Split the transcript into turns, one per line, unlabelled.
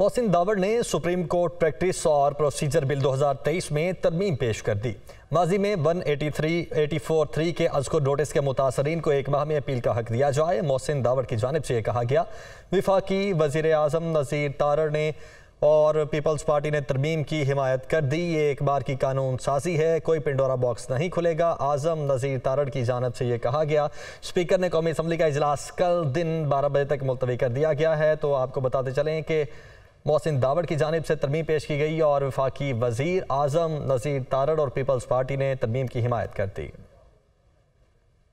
मोहसिन दावड़ ने supreme court practice और procedure bill 2023 में तरमीम पेश कर दी माजी में 183, फोर थ्री के अजको नोटिस के मुतासरीन को एक माह में अपील का हक दिया जाए मोहसिन दावड़ की जानब से यह कहा गया विफाकी वजीर अजम नज़ीर तारड़ ने और पीपल्स पार्टी ने तरमीम की हिमायत कर दी ये एक बार की कानून साजी है कोई पिंडोरा बॉक्स नहीं खुलेगा आजम नज़ीर तारड़ की जानब से यह कहा गया स्पीकर ने कौमी असम्बली का अजलास कल दिन बारह बजे तक मुलतवी कर दिया गया है तो आपको बताते चलें कि मोहसिन दावड़ की जानब से तरमीम पेश की गई और वफाकी वजीर आजम नज़ीर तारड़ और पीपल्स पार्टी ने तरमीम की हिमायत कर दी